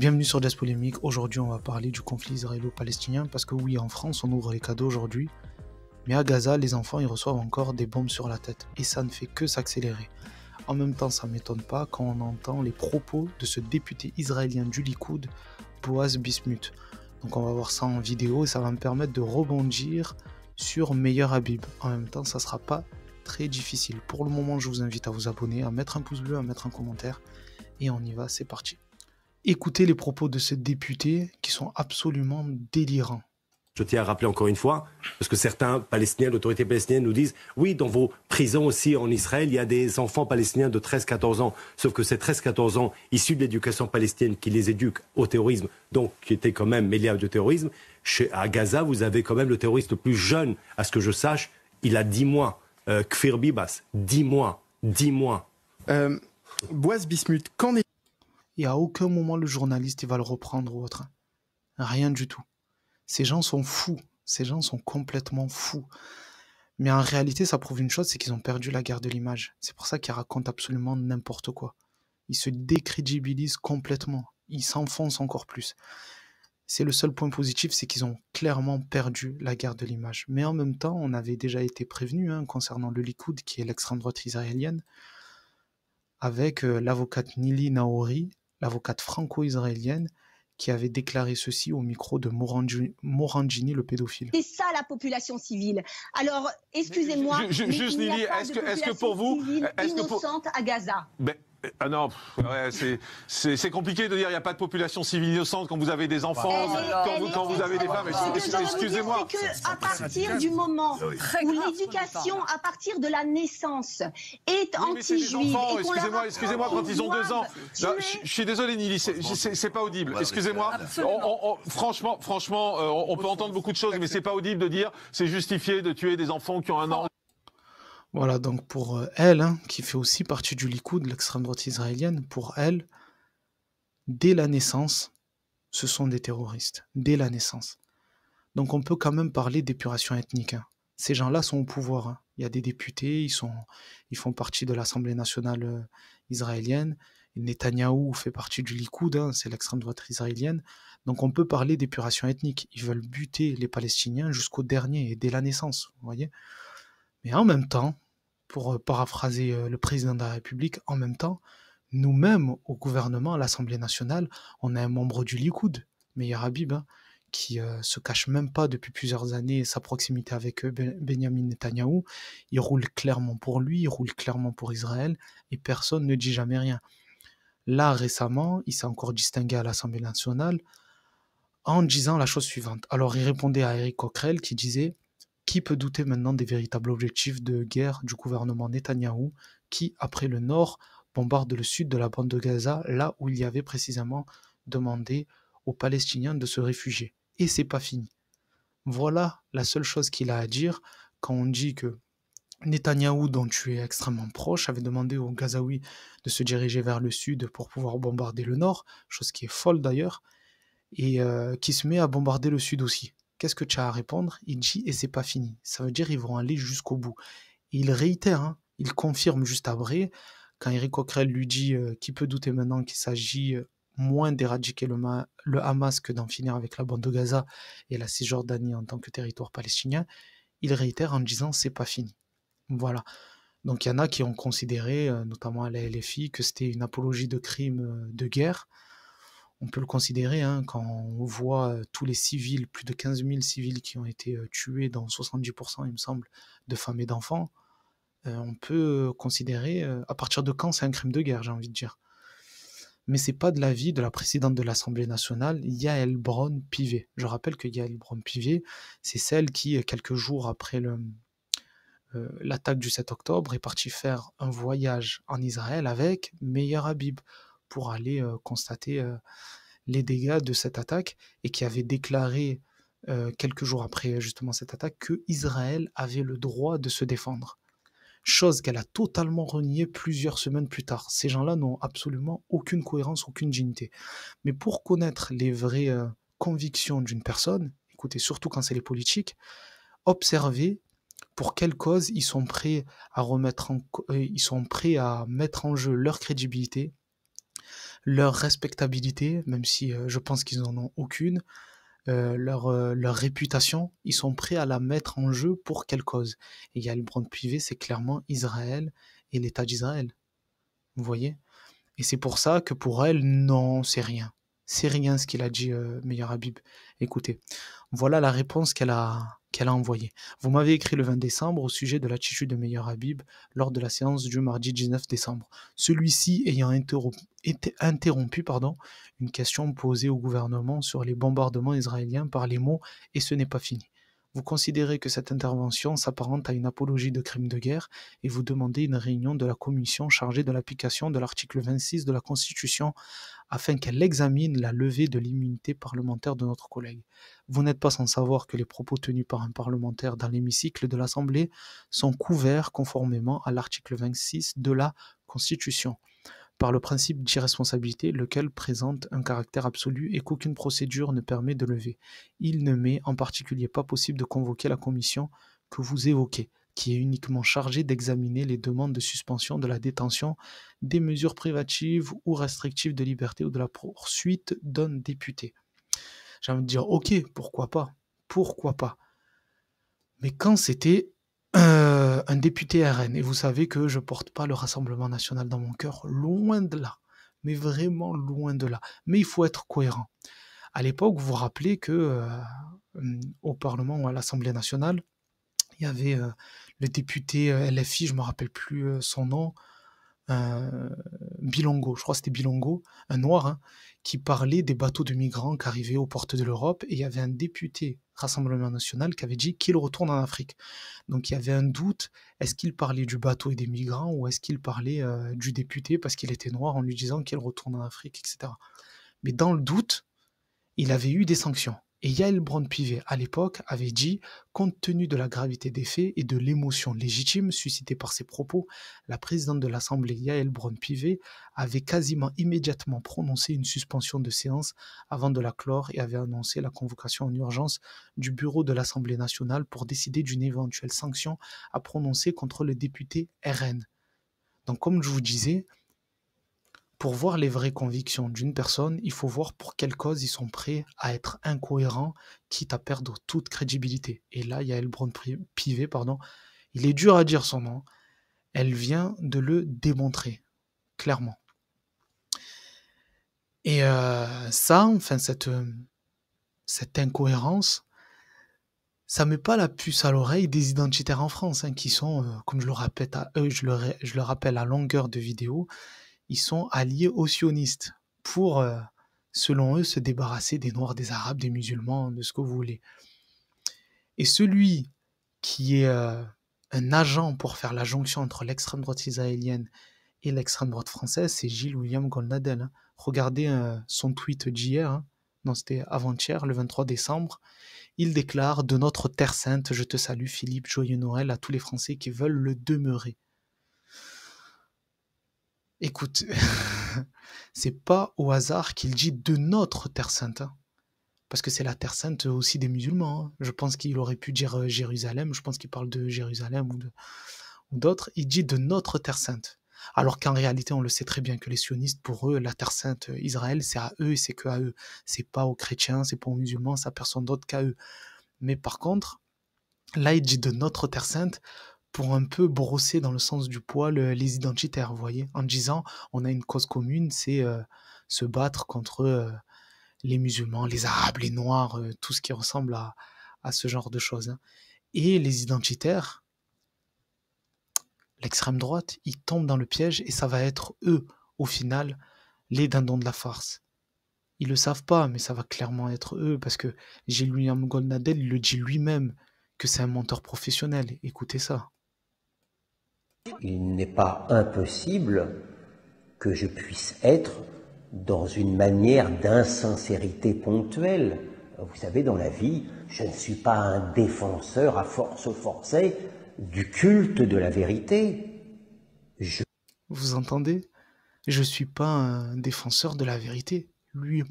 Bienvenue sur Jazz Polémique. Aujourd'hui, on va parler du conflit israélo-palestinien parce que, oui, en France, on ouvre les cadeaux aujourd'hui, mais à Gaza, les enfants ils reçoivent encore des bombes sur la tête et ça ne fait que s'accélérer. En même temps, ça ne m'étonne pas quand on entend les propos de ce député israélien du Likoud, Boaz Bismuth. Donc, on va voir ça en vidéo et ça va me permettre de rebondir sur Meilleur Habib. En même temps, ça ne sera pas très difficile. Pour le moment, je vous invite à vous abonner, à mettre un pouce bleu, à mettre un commentaire et on y va, c'est parti. Écoutez les propos de cette députée qui sont absolument délirants. Je tiens à rappeler encore une fois, parce que certains Palestiniens, l'autorité palestinienne nous disent, oui, dans vos prisons aussi en Israël, il y a des enfants palestiniens de 13-14 ans, sauf que ces 13-14 ans issus de l'éducation palestinienne qui les éduque au terrorisme, donc qui étaient quand même mêlés de terrorisme, chez, à Gaza, vous avez quand même le terroriste le plus jeune, à ce que je sache, il a 10 mois, euh, Kfir Bibas, 10 mois, 10 mois. Euh, Boaz Bismuth, qu'en est et à aucun moment le journaliste va le reprendre ou autre. Rien du tout. Ces gens sont fous. Ces gens sont complètement fous. Mais en réalité, ça prouve une chose, c'est qu'ils ont perdu la guerre de l'image. C'est pour ça qu'ils racontent absolument n'importe quoi. Ils se décrédibilisent complètement. Ils s'enfoncent encore plus. C'est le seul point positif, c'est qu'ils ont clairement perdu la guerre de l'image. Mais en même temps, on avait déjà été prévenu hein, concernant le Likoud, qui est l'extrême droite israélienne, avec euh, l'avocate Nili Naori, l'avocate franco-israélienne qui avait déclaré ceci au micro de Morangini, le pédophile. C'est ça la population civile. Alors, excusez-moi, mais, juste il est-ce que, est-ce pour vous, est à Gaza. Ben, ah non, c'est compliqué de dire il n'y a pas de population civile innocente quand vous avez des enfants, eh, quand, vous, eh, quand vous, eh, avez des femmes. Excusez-moi. À partir du moment où l'éducation, à partir de la naissance, est anti-juive. Excusez-moi, excusez-moi, quand ils ont deux ans. Je, suis désolé, Nili, c'est pas audible. Excusez-moi. Franchement, franchement, euh, on peut entendre beaucoup de choses, mais c'est pas audible de dire c'est justifié de tuer des enfants qui ont un an, voilà, donc pour euh, elle, hein, qui fait aussi partie du Likoud, l'extrême droite israélienne, pour elle, dès la naissance, ce sont des terroristes, dès la naissance. Donc on peut quand même parler d'épuration ethnique. Hein. Ces gens-là sont au pouvoir. Hein. Il y a des députés, ils, font partie de l'Assemblée nationale euh, israélienne. Netanyahou fait partie du Likoud, c'est l'extrême droite israélienne. Donc on peut parler d'épuration ethnique. Ils veulent buter les Palestiniens jusqu'au dernier et dès la naissance, vous voyez. Mais en même temps, pour euh, paraphraser euh, le président de la République, en même temps, nous-mêmes, au gouvernement, à l'Assemblée nationale, on a un membre du Likoud, Meir Habib, hein, qui euh, se cache même pas depuis plusieurs années sa proximité avec eux, ben-, Benjamin Netanyahou. Il roule clairement pour lui, il roule clairement pour Israël, et personne ne dit jamais rien. Là, récemment, il s'est encore distingué à l'Assemblée nationale en disant la chose suivante. Alors, il répondait à Eric Coquerel qui disait qui peut douter maintenant des véritables objectifs de guerre du gouvernement Netanyahou qui, après le nord, bombarde le sud de la bande de Gaza, là où il y avait précisément demandé aux Palestiniens de se réfugier. Et c'est pas fini. Voilà la seule chose qu'il a à dire quand on dit que Netanyahou, dont tu es extrêmement proche, avait demandé aux Gazaouis de se diriger vers le sud pour pouvoir bombarder le nord, chose qui est folle d'ailleurs, et euh, qui se met à bombarder le sud aussi. Qu'est-ce que tu as à répondre Il dit et c'est pas fini. Ça veut dire ils vont aller jusqu'au bout. il réitère, hein. il confirme juste après quand Eric Coquerel lui dit euh, qui peut douter maintenant qu'il s'agit euh, moins d'éradiquer le, le, Hamas que d'en finir avec la bande de Gaza et la Cisjordanie en tant que territoire palestinien, il réitère en disant c'est pas fini. Voilà. Donc il y en a qui ont considéré, euh, notamment à la LFI, que c'était une apologie de crime de guerre, on peut le considérer hein, quand on voit tous les civils, plus de 15 000 civils qui ont été tués, dans 70%, il me semble, de femmes et d'enfants. on peut considérer à partir de quand c'est un crime de guerre, j'ai envie de dire. Mais c'est pas de l'avis de la présidente de l'Assemblée nationale, Yael Braun-Pivet. Je rappelle que Yael Braun-Pivet, c'est celle qui, quelques jours après l'attaque du 7 octobre, est partie faire un voyage en Israël avec Meir Habib pour aller constater les dégâts de cette attaque et qui avait déclaré euh, quelques jours après justement cette attaque que Israël avait le droit de se défendre. Chose qu'elle a totalement reniée plusieurs semaines plus tard. Ces gens-là n'ont absolument aucune cohérence, aucune dignité. Mais pour connaître les vraies euh, convictions d'une personne, écoutez, surtout quand c'est les politiques, observez pour quelle cause ils sont prêts à remettre en, euh, ils sont prêts à mettre en jeu leur crédibilité, leur respectabilité, même si euh, je pense qu'ils n'en ont aucune, euh, leur, euh, leur, réputation, ils sont prêts à la mettre en jeu pour quelle cause. Et Yael brand pivé c'est clairement Israël et l'État d'Israël. Vous voyez Et c'est pour ça que pour elle, non, c'est rien. C'est rien ce qu'il a dit, Meilleur Habib. Écoutez, voilà la réponse qu'elle a, qu'elle a envoyée. Vous m'avez écrit le 20 décembre au sujet de l'attitude de Meilleur Habib lors de la séance du mardi 19 décembre. Celui-ci ayant interrompu, été interrompu pardon, une question posée au gouvernement sur les bombardements israéliens par les mots Et ce n'est pas fini. Vous considérez que cette intervention s'apparente à une apologie de crimes de guerre et vous demandez une réunion de la commission chargée de l'application de l'article 26 de la Constitution afin qu'elle examine la levée de l'immunité parlementaire de notre collègue. Vous n'êtes pas sans savoir que les propos tenus par un parlementaire dans l'hémicycle de l'Assemblée sont couverts conformément à l'article 26 de la Constitution par le principe d'irresponsabilité, lequel présente un caractère absolu et qu'aucune procédure ne permet de lever. Il ne m'est en particulier pas possible de convoquer la commission que vous évoquez, qui est uniquement chargée d'examiner les demandes de suspension de la détention, des mesures privatives ou restrictives de liberté ou de la poursuite d'un député. J'ai envie de dire, ok, pourquoi pas, pourquoi pas. Mais quand c'était euh, un député RN. Et vous savez que je porte pas le Rassemblement national dans mon cœur, loin de là, mais vraiment loin de là. Mais il faut être cohérent. À l'époque, vous vous rappelez que euh, hum, au Parlement ou à l'Assemblée nationale, il y avait euh, le député LFI, je me rappelle plus son nom, Bilongo, je crois que c'était Bilongo, un noir, hein, qui parlait des bateaux de migrants qui arrivaient aux portes de l'Europe. Et il y avait un député Rassemblement national qui avait dit qu'il retourne en Afrique. Donc il y avait un doute, est-ce qu'il parlait du bateau et des migrants ou est-ce qu'il parlait euh, du député parce qu'il était noir en lui disant qu'il retourne en Afrique, etc. Mais dans le doute, il avait eu des sanctions. Et Yael bron pivet à l'époque, avait dit Compte tenu de la gravité des faits et de l'émotion légitime suscitée par ses propos, la présidente de l'Assemblée, Yael bron pivet avait quasiment immédiatement prononcé une suspension de séance avant de la clore et avait annoncé la convocation en urgence du bureau de l'Assemblée nationale pour décider d'une éventuelle sanction à prononcer contre le député RN. Donc, comme je vous disais, pour voir les vraies convictions d'une personne, il faut voir pour quelle cause ils sont prêts à être incohérents, quitte à perdre toute crédibilité. Et là, il y a Elbron Pivet, pardon, il est dur à dire son nom, elle vient de le démontrer, clairement. Et euh, ça, enfin, cette, cette incohérence, ça met pas la puce à l'oreille des identitaires en France, hein, qui sont, euh, comme je le, répète à, eux, je, je le rappelle à longueur de vidéo, ils sont alliés aux sionistes pour, euh, selon eux, se débarrasser des Noirs, des Arabes, des musulmans, de ce que vous voulez. Et celui qui est euh, un agent pour faire la jonction entre l'extrême droite israélienne et l'extrême droite française, c'est Gilles William Golnadel. Hein. Regardez euh, son tweet d'hier, hein. non c'était avant-hier, le 23 décembre. Il déclare De notre terre sainte, je te salue Philippe, joyeux Noël à tous les Français qui veulent le demeurer. Écoute, c'est pas au hasard qu'il dit de notre Terre Sainte. Hein. Parce que c'est la Terre Sainte aussi des musulmans. Hein. Je pense qu'il aurait pu dire euh, Jérusalem. Je pense qu'il parle de Jérusalem ou d'autres, il dit de notre terre sainte. Alors qu'en réalité, on le sait très bien que les sionistes, pour eux, la terre sainte, euh, Israël, c'est à eux et c'est que à eux. C'est pas aux chrétiens, c'est pas aux musulmans, c'est à personne d'autre qu'à eux. Mais par contre, là, il dit de notre terre sainte pour un peu brosser dans le sens du poil euh, les identitaires, vous voyez, en disant on a une cause commune, c'est euh, se battre contre euh, les musulmans, les arabes, les noirs, tout ce qui ressemble à, à ce genre de choses. Hein. Et les identitaires, l'extrême droite, ils tombent dans le piège et ça va être eux, au final, les dindons de la farce. Ils le savent pas, mais ça va clairement être eux, parce que Gilles William Goldnadel, le dit lui-même, que c'est un menteur professionnel. Écoutez ça. Il n'est pas impossible que je puisse être dans une manière d'insincérité ponctuelle. Vous savez, dans la vie, je ne suis pas un défenseur à force forcé, du culte de la vérité. Vous entendez Je ne suis pas un défenseur de la vérité. Lui,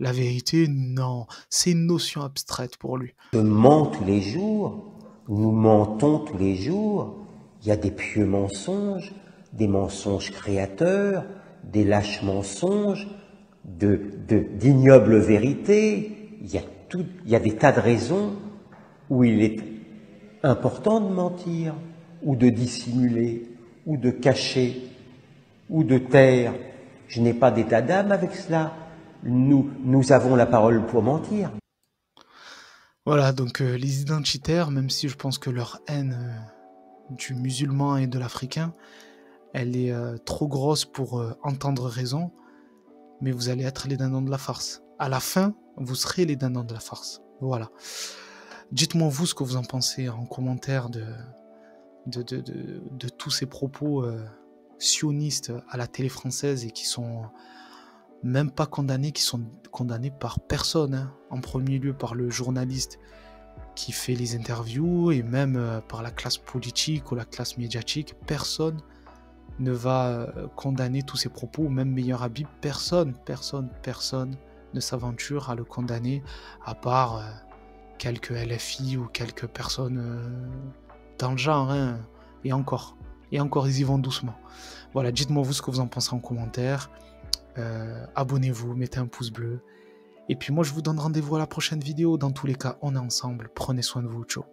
la vérité, non, c'est une notion abstraite pour lui. Je mens tous les jours, nous mentons tous les jours, il y a des pieux mensonges, des mensonges créateurs, des lâches mensonges, d'ignobles vérités. Il y, a tout, il des tas de raisons où il est important de mentir, ou de dissimuler, ou de cacher, ou de taire. Je n'ai pas d'état d'âme avec cela. Nous, nous avons la parole pour mentir. Voilà, donc euh, les identitaires, même si je pense que leur haine... Euh, du musulman et de l'africain, elle est euh, trop grosse pour euh, entendre raison, mais vous allez être les dindons de la farce. À la fin, vous serez les dindons de la farce. Voilà. Dites-moi vous ce que vous en pensez en commentaire de, de, tous ces propos euh, sionistes à la télé française et qui sont même pas condamnés, qui sont condamnés par personne, hein. en premier lieu par le journaliste qui fait les interviews et même euh, par la classe politique ou la classe médiatique, personne ne va euh, condamner tous ses propos, même Meilleur Habib, personne, personne, personne ne s'aventure à le condamner, à part euh, quelques LFI ou quelques personnes dans le genre, hein. et encore, et encore, ils y vont doucement. Voilà, dites-moi vous ce que vous en pensez en commentaire, abonnez-vous, mettez un pouce bleu, et puis moi, je vous donne rendez-vous à la prochaine vidéo. Dans tous les cas, on est ensemble. Prenez soin de vous. Ciao.